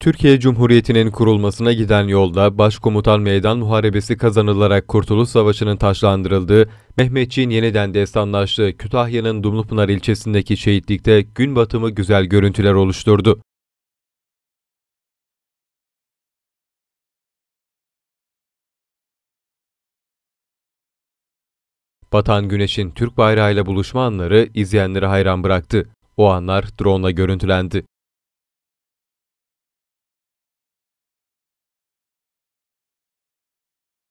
Türkiye Cumhuriyeti'nin kurulmasına giden yolda Başkomutan Meydan Muharebesi kazanılarak Kurtuluş Savaşı'nın taşlandırıldığı, Mehmetçiğin yeniden destanlaştığı Kütahya'nın Dumlupınar ilçesindeki şehitlikte gün batımı güzel görüntüler oluşturdu. Batan güneşin Türk bayrağıyla buluşma anları izleyenleri hayran bıraktı. O anlar drone ile görüntülendi.